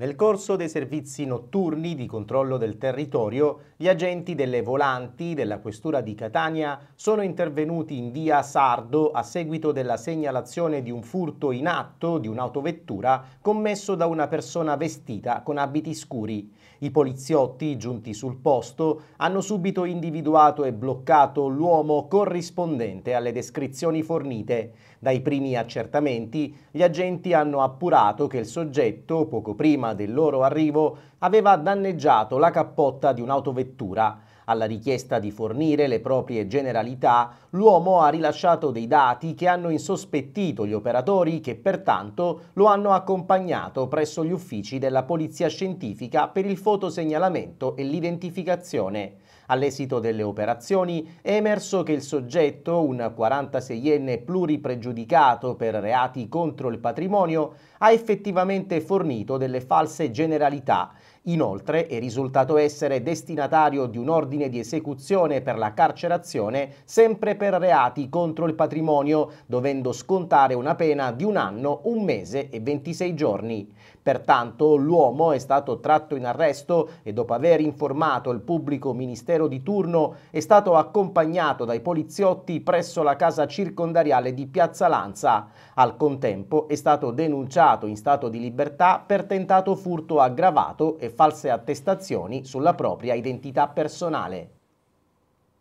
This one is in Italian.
Nel corso dei servizi notturni di controllo del territorio, gli agenti delle volanti della Questura di Catania sono intervenuti in via Sardo a seguito della segnalazione di un furto in atto di un'autovettura commesso da una persona vestita con abiti scuri. I poliziotti, giunti sul posto, hanno subito individuato e bloccato l'uomo corrispondente alle descrizioni fornite. Dai primi accertamenti, gli agenti hanno appurato che il soggetto, poco prima del loro arrivo aveva danneggiato la cappotta di un'autovettura. Alla richiesta di fornire le proprie generalità, l'uomo ha rilasciato dei dati che hanno insospettito gli operatori che pertanto lo hanno accompagnato presso gli uffici della Polizia Scientifica per il fotosegnalamento e l'identificazione. All'esito delle operazioni è emerso che il soggetto, un 46enne pluripregiudicato per reati contro il patrimonio, ha effettivamente fornito delle false generalità Inoltre è risultato essere destinatario di un ordine di esecuzione per la carcerazione sempre per reati contro il patrimonio, dovendo scontare una pena di un anno, un mese e 26 giorni. Pertanto l'uomo è stato tratto in arresto e dopo aver informato il pubblico ministero di turno è stato accompagnato dai poliziotti presso la casa circondariale di Piazza Lanza. Al contempo è stato denunciato in stato di libertà per tentato furto aggravato e false attestazioni sulla propria identità personale.